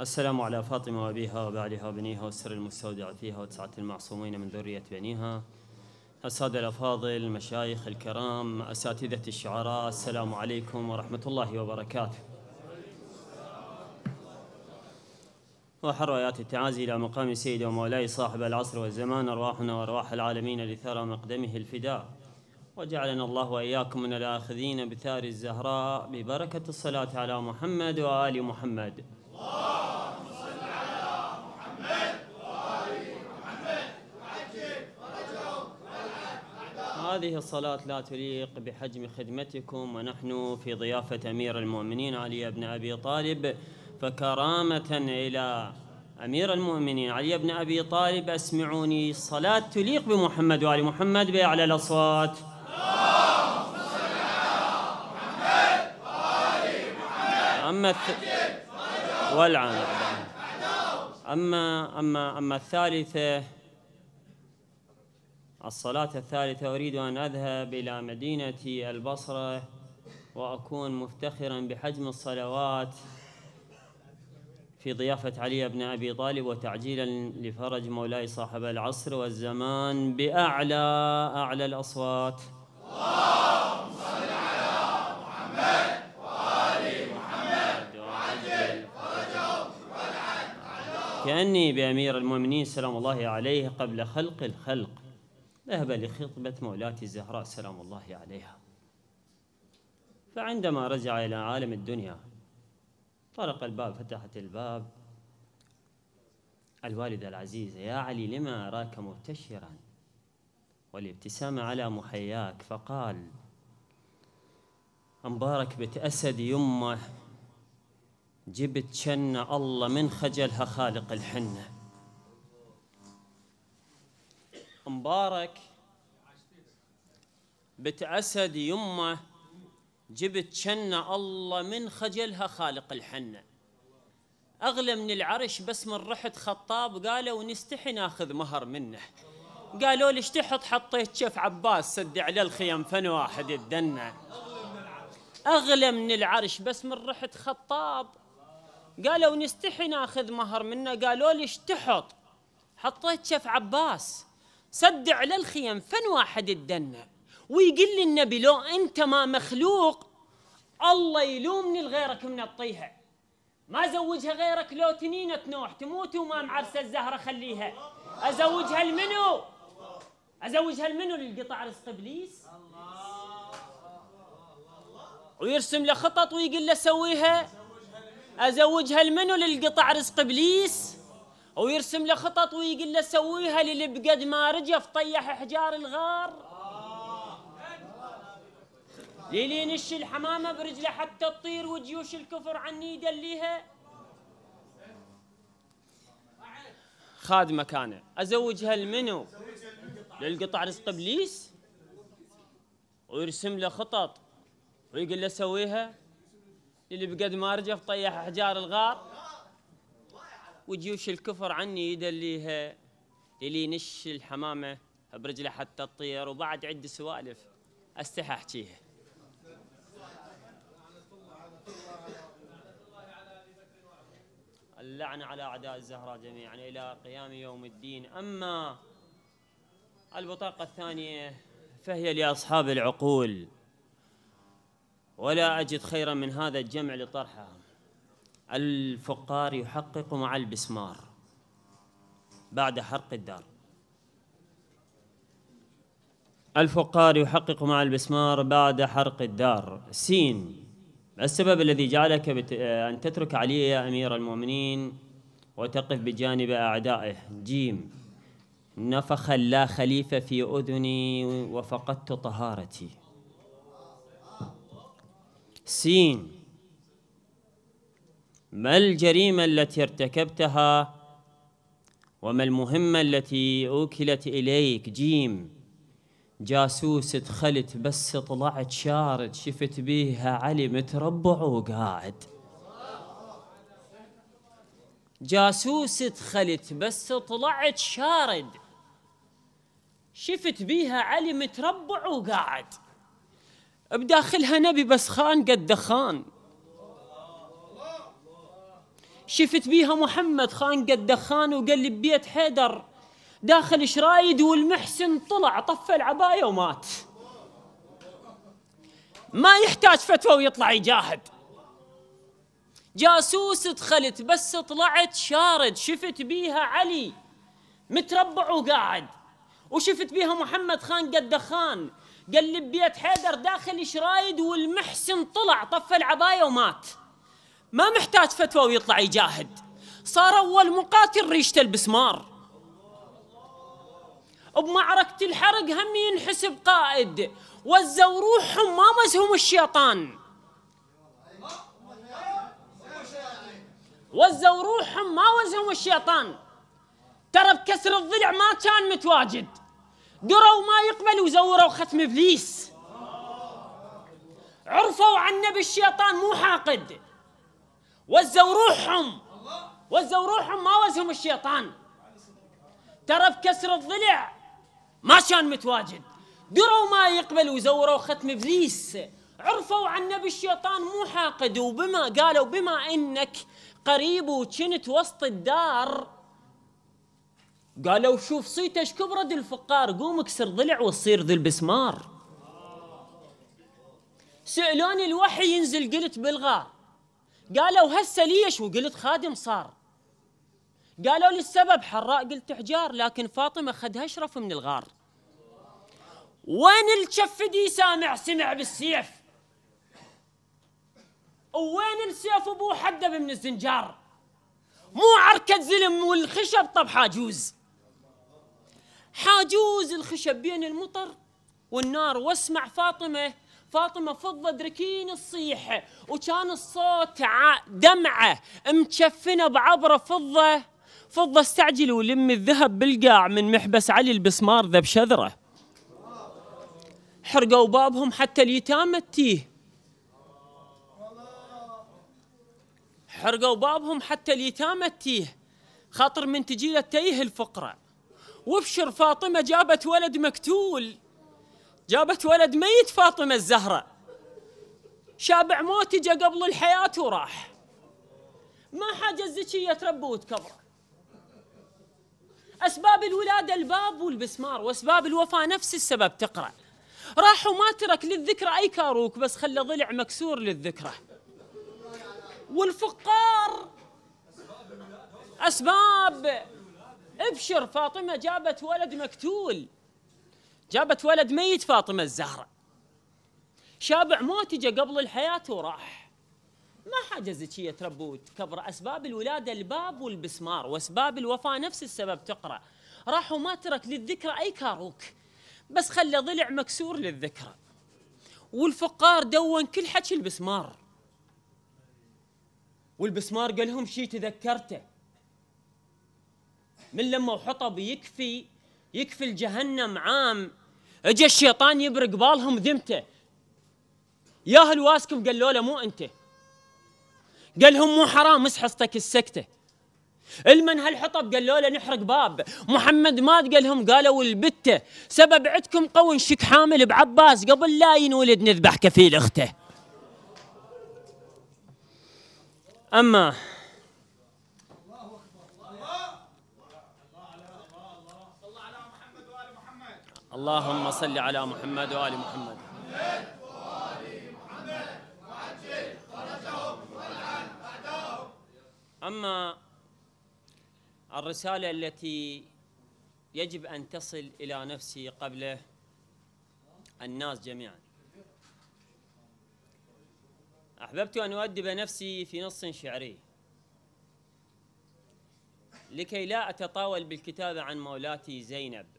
السلام على فاطمة وأبيها وبعلها وبنيها والسر المستودع فيها وتسعة المعصومين من ذرية بنيها السادة الأفاضل المشايخ الكرام أساتذة الشعراء السلام عليكم ورحمة الله وبركاته وحر آيات التعازي إلى مقام سيد ومولاي صاحب العصر والزمان أرواحنا وأرواح العالمين لثرى مقدمه الفداء وجعلنا الله وإياكم من الآخذين بثار الزهراء ببركة الصلاة على محمد وآل محمد هذه الصلاة لا تليق بحجم خدمتكم ونحن في ضيافة أمير المؤمنين علي بن أبي طالب فكرامة إلى أمير المؤمنين علي بن أبي طالب أسمعوني صلاة تليق بمحمد وآل محمد بأعلى الأصوات أما والعام أما أما أما الثالثة الصلاة الثالثة أريد أن أذهب إلى مدينة البصرة وأكون مفتخرا بحجم الصلوات في ضيافة علي بن أبي طالب وتعجيلا لفرج مولاي صاحب العصر والزمان بأعلى أعلى الأصوات اللهم صل على محمد وآل محمد وعجل كأني بأمير المؤمنين سلام الله عليه قبل خلق الخلق ذهب لخطبة مولاتي الزهراء سلام الله عليها فعندما رجع إلى عالم الدنيا طرق الباب فتحت الباب الوالدة العزيزة يا علي لما أراك مبتشرا والابتسامة على محياك فقال مبارك بيت أسد يمه جبت شنة الله من خجلها خالق الحنه مبارك بت أسد يمه جبت شنة الله من خجلها خالق الحنة أغلى من العرش بس من رحت خطاب قالوا نستحي ناخذ مهر منه قالوا لي تحط حطيت شف عباس سد على الخيم فن واحد الدنة أغلى من العرش بس من رحت خطاب قالوا نستحي ناخذ مهر منه قالوا لي تحط حطيت شف عباس صدع على الخيم فن واحد الدنة ويقول للنبي لو أنت ما مخلوق الله يلومني لغيرك منطيها ما زوجها غيرك لو تنينة نوح تموت وما معرسة الزهرة خليها أزوجها لمنو أزوجها لمنو للقطع رزق إبليس ويرسم له خطط ويقول له سويها أزوجها لمنو للقطع رزق إبليس ويرسم له خطط ويقول له سويها للي بقد ما رجف طيح احجار الغار للي ينش الحمامه برجله حتى تطير وجيوش الكفر عني يدليها خاد مكانه ازوجها لمنو؟ للقطع رزق ابليس ويرسم له خطط ويقول له سويها للي بقد ما رجف طيح احجار الغار وجيوش الكفر عني يدليها اللي نش الحمامة برجله حتى تطير وبعد عد سوالف استحى احكيها اللعنة على أعداء الزهراء جميعا إلى قيام يوم الدين أما البطاقة الثانية فهي لأصحاب العقول ولا أجد خيرا من هذا الجمع لطرحها الفقار يحقق مع البسمار بعد حرق الدار الفقار يحقق مع البسمار بعد حرق الدار سين السبب الذي جعلك بت... آه، أن تترك علي يا أمير المؤمنين وتقف بجانب أعدائه جيم نفخ لا خليفة في أذني وفقدت طهارتي سين ما الجريمة التي ارتكبتها وما المهمة التي أوكلت إليك جيم جاسوس دخلت بس طلعت شارد شفت بيها علي متربع وقاعد جاسوس دخلت بس طلعت شارد شفت بيها علي متربع وقاعد بداخلها نبي بس خان قد دخان شفت بيها محمد خانق الدخان وقلب بيت حيدر داخل شرايد والمحسن طلع طفى العباية ومات ما يحتاج فتوى ويطلع يجاهد جاسوس دخلت بس طلعت شارد شفت بيها علي متربع وقاعد وشفت بيها محمد خان قد خان قلب بيت حيدر داخل شرايد والمحسن طلع طفى العباية ومات ما محتاج فتوى ويطلع يجاهد صار أول مقاتل ريشته البسمار بمعركة الحرق هم ينحسب قائد وزوا روحهم ما مزهم الشيطان وزوا روحهم ما وزهم الشيطان ترى بكسر الضلع ما كان متواجد دروا ما يقبل وزوروا ختم ابليس عرفوا عن نبي الشيطان مو حاقد وزوا روحهم وزوا روحهم ما وزهم الشيطان ترى بكسر الضلع ما كان متواجد دروا ما يقبل وزوروا ختم ابليس عرفوا عن نبي الشيطان مو حاقد وبما قالوا بما انك قريب وكنت وسط الدار قالوا شوف صيتش كبرد الفقار قوم اكسر ضلع وتصير ذي البسمار سألوني الوحي ينزل قلت بالغار قالوا هسه ليش وقلت خادم صار قالوا لي السبب حراء قلت حجار لكن فاطمه خدها اشرف من الغار وين الشفدي سامع سمع بالسيف وين السيف ابوه حدب من الزنجار مو عركة زلم والخشب طب حاجوز حاجوز الخشب بين المطر والنار واسمع فاطمة فاطمة فضة دركين تصيح وكان الصوت دمعة مكفنة بعبرة فضة فضة استعجل ولم الذهب بالقاع من محبس علي البسمار ذا بشذرة حرقوا بابهم حتى اليتامى تيه حرقوا بابهم حتى اليتامى تيه خاطر من تجيله تيه الفقرة وابشر فاطمة جابت ولد مقتول جابت ولد ميت فاطمة الزهرة شابع موت جا قبل الحياة وراح ما حاجة الزكية تربو وتكبره أسباب الولادة الباب والبسمار وأسباب الوفاة نفس السبب تقرأ راح وما ترك للذكرى أي كاروك بس خلى ضلع مكسور للذكرى والفقار أسباب ابشر فاطمة جابت ولد مقتول جابت ولد ميت فاطمه الزهرة شابع موتجه قبل الحياه وراح ما حاجه زكيه تربو وتكبر اسباب الولاده الباب والبسمار واسباب الوفاه نفس السبب تقرا راح وما ترك للذكرى اي كاروك بس خلى ضلع مكسور للذكرى والفقار دون كل حكي البسمار والبسمار قال لهم شي تذكرته من لما وحطب يكفي يكفي الجهنم عام اجى الشيطان يبرق بالهم ذمته ياهل واسكم قالوا له مو انت قال لهم مو حرام مس حصتك السكته المن هالحطب قالوا له نحرق باب محمد مات قال لهم قالوا البته سبب عدكم قوي نشك حامل بعباس قبل لا ينولد نذبح كفيل اخته اما اللهم صل على محمد وآل محمد أما الرسالة التي يجب أن تصل إلى نفسي قبل الناس جميعا أحببت أن أؤدب نفسي في نص شعري لكي لا أتطاول بالكتابة عن مولاتي زينب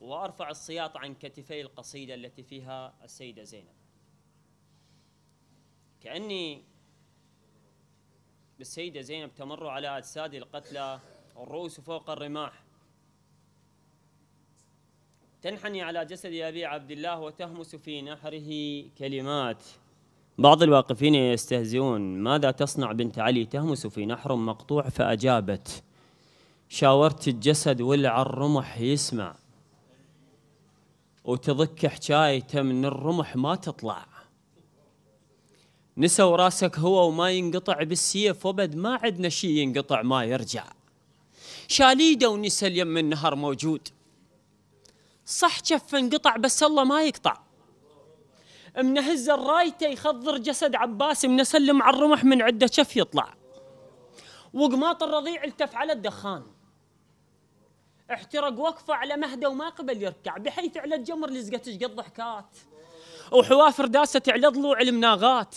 وأرفع السياط عن كتفي القصيدة التي فيها السيدة زينب كأني بالسيدة زينب تمر على أجساد القتلى الرؤوس فوق الرماح تنحني على جسد أبي عبد الله وتهمس في نحره كلمات بعض الواقفين يستهزئون ماذا تصنع بنت علي تهمس في نحر مقطوع فأجابت شاورت الجسد ولع الرمح يسمع وتضك حكايته من الرمح ما تطلع نسوا راسك هو وما ينقطع بالسيف وبد ما عندنا شيء ينقطع ما يرجع شاليده ونسى اليم النهر موجود صح جفه انقطع بس الله ما يقطع منهز الرايته يخضر جسد عباس من سلم على الرمح من عده شف يطلع وقماط الرضيع التف على الدخان احترق وقفه على مهده وما قبل يركع بحيث على الجمر لزقت قد ضحكات وحوافر داست على ضلوع المناغات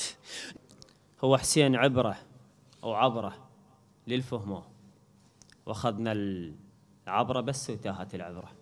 هو حسين عبره او عبره للفهمه واخذنا العبره بس وتاهت العبره